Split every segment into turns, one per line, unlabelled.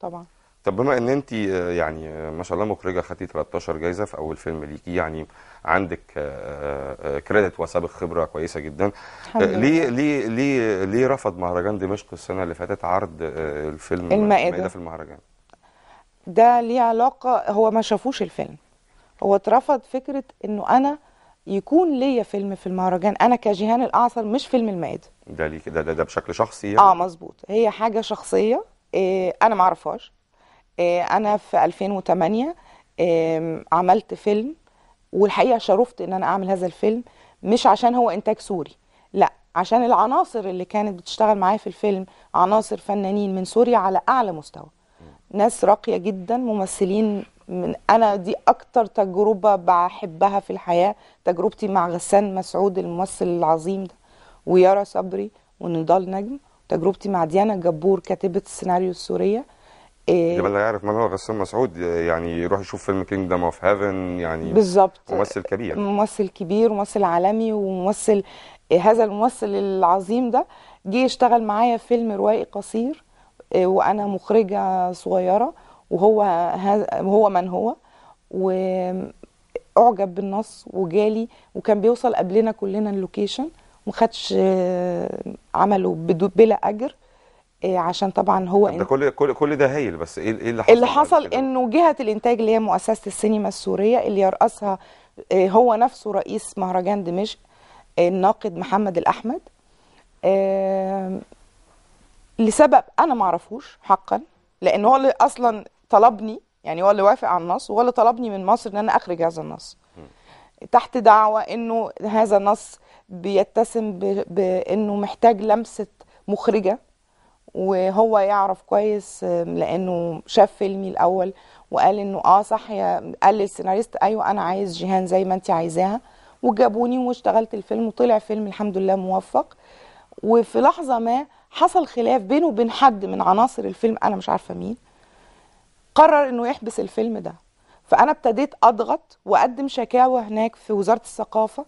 طبعا
طب بما ان انت آه، يعني آه، ما شاء الله مخرجه خدتي 13 جايزه في اول فيلم ليكي يعني عندك آه، كريدت وسابق خبره كويسه جدا ليه ليه ليه ليه رفض مهرجان دمشق السنه اللي فاتت عرض الفيلم المائده في المهرجان
ده ليه علاقه هو ما شافوش الفيلم هو اترفض فكره انه انا يكون ليا فيلم في المهرجان انا كجيهان الاعصر مش فيلم المائده
ده ليه ده ده بشكل شخصي يعني. اه
مظبوط هي حاجه شخصيه إيه، انا ما اعرفهاش إيه، انا في 2008 إيه، عملت فيلم والحقيقه شرفت ان انا اعمل هذا الفيلم مش عشان هو انتاج سوري لا عشان العناصر اللي كانت بتشتغل معايا في الفيلم عناصر فنانين من سوريا على اعلى مستوى ناس راقيه جدا ممثلين من انا دي اكتر تجربه بحبها في الحياه تجربتي مع غسان مسعود الممثل العظيم ده ويارا صبري ونضال نجم تجربتي مع ديانا جبور كاتبه السيناريو السوريه إيه اللي
يعرف هو غسان مسعود يعني يروح يشوف فيلم كينجدم اوف هيفن يعني بالظبط ممثل كبير
ممثل كبير وممثل عالمي وممثل إيه، هذا الممثل العظيم ده جه يشتغل معايا فيلم روائي قصير إيه، وانا مخرجه صغيره وهو هو من هو واعجب بالنص وجالي وكان بيوصل قبلنا كلنا اللوكيشن خدش آه، عمله بلا اجر آه، عشان طبعا هو ده
كل كل كل ده هايل بس ايه, إيه اللي حصل اللي
حصل انه جهه الانتاج اللي هي مؤسسه السينما السوريه اللي يرأسها آه، هو نفسه رئيس مهرجان دمشق الناقد محمد الاحمد لسبب انا ما اعرفوش حقا لان هو اللي اصلا طلبني يعني هو اللي وافق على النص وهو اللي طلبني من مصر ان انا اخرج هذا النص تحت دعوه انه هذا النص بيتسم بانه محتاج لمسه مخرجه وهو يعرف كويس لانه شاف فيلمي الاول وقال انه اه صح يا قال للسيناريست ايوه انا عايز جيهان زي ما انت عايزاها وجابوني واشتغلت الفيلم وطلع فيلم الحمد لله موفق وفي لحظه ما حصل خلاف بينه وبين حد من عناصر الفيلم انا مش عارفه مين قرر انه يحبس الفيلم ده فانا ابتديت اضغط واقدم شكاوى هناك في وزاره الثقافه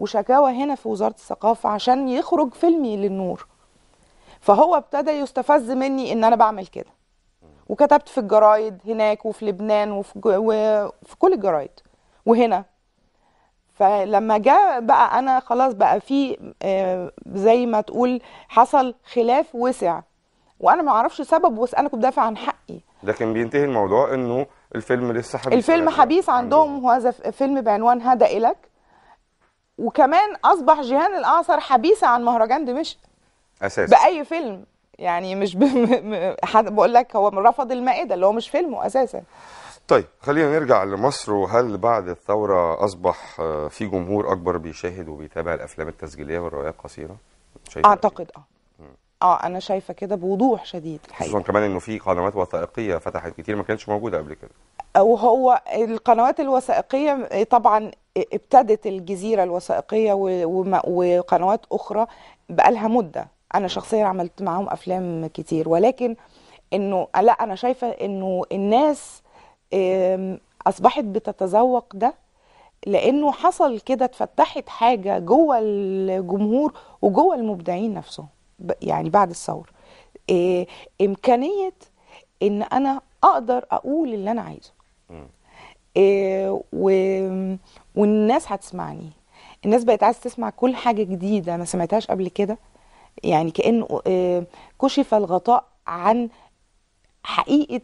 وشكاوى هنا في وزاره الثقافه عشان يخرج فيلمي للنور فهو ابتدى يستفز مني ان انا بعمل كده وكتبت في الجرايد هناك وفي لبنان وفي, وفي كل الجرايد وهنا فلما جاء بقى انا خلاص بقى في آه، زي ما تقول حصل خلاف وسع وانا ما اعرفش سبب بس انا كنت دافع عن حقي
لكن بينتهي الموضوع انه الفيلم لسه حبيس الفيلم يعني
حبيس عندهم, عندهم. هو فيلم بعنوان هذا الك وكمان اصبح جيهان الاعصر حبيسه عن مهرجان دمشق اساسا باي فيلم يعني مش ب... بقول لك هو رفض المائده اللي هو مش فيلمه اساسا
طيب خلينا نرجع لمصر وهل بعد الثوره اصبح آه، في جمهور اكبر بيشاهد وبيتابع الافلام التسجيليه والروايات القصيره
اعتقد اه اه انا شايفه كده بوضوح شديد
الحقيقه خصوصا كمان انه في قنوات وثائقيه فتحت كتير ما كانتش موجوده قبل كده
وهو القنوات الوثائقيه طبعا ابتدت الجزيرة الوثائقية وقنوات أخرى بقالها مدة أنا شخصيا عملت معاهم أفلام كتير ولكن إنه لا أنا شايفة إنه الناس أصبحت بتتذوق ده لأنه حصل كده اتفتحت حاجة جوه الجمهور وجوه المبدعين نفسهم يعني بعد الثورة آه، إمكانية إن أنا أقدر أقول اللي أنا عايزه آه، و... والناس هتسمعني الناس بقت عايزه تسمع كل حاجه جديده ما سمعتهاش قبل كده يعني كانه آه، كشف الغطاء عن حقيقه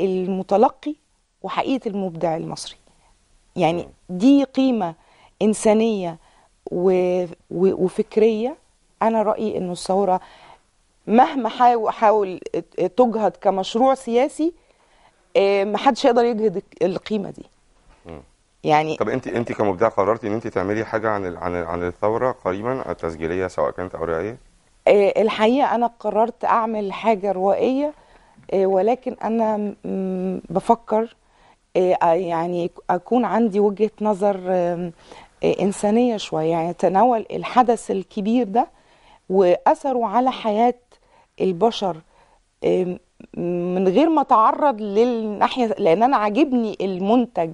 المتلقي وحقيقه المبدع المصري يعني دي قيمه انسانيه و... وفكريه انا رايي انه الثوره مهما حاول تجهض كمشروع سياسي إيه، ما حدش يقدر يجهد القيمه دي يعني طب انت
انت كمبدعه قررتي ان انت تعملي حاجه عن ال عن عن الثوره قريبا التسجيليه سواء كانت او رئائيه
إيه، الحقيقه انا قررت اعمل حاجه روائيه إيه، ولكن انا بفكر يعني اكون عندي وجهه نظر انسانيه شويه يعني تناول الحدث الكبير ده واثره على حياه البشر من غير ما اتعرض للناحيه لان انا عاجبني المنتج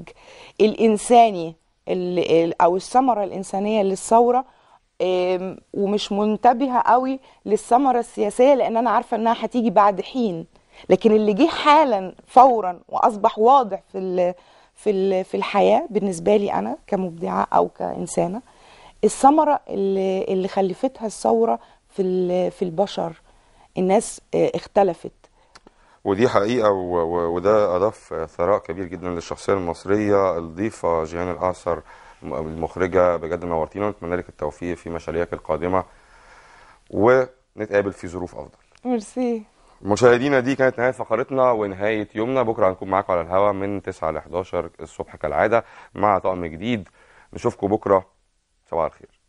الانساني اللي او الثمره الانسانيه للثوره ومش منتبهه قوي للثمره السياسيه لان انا عارفه انها هتيجي بعد حين لكن اللي جه حالا فورا واصبح واضح في في في الحياه بالنسبه لي انا كمبدعه او كانسانه الثمره اللي, اللي خلفتها الثوره في في البشر الناس آه، اختلفت
ودي حقيقة وده أضاف ثراء كبير جدا للشخصية المصرية الضيفة جيهان الأعصر المخرجة بجد نورتينا ونتمنى لك التوفيق في مشاريعك القادمة ونتقابل في ظروف أفضل ميرسي مشاهدينا دي كانت نهاية فقرتنا ونهاية يومنا بكرة هنكون معاكم على الهواء من 9 ل 11 الصبح كالعادة مع طقم جديد نشوفكم بكرة صباح الخير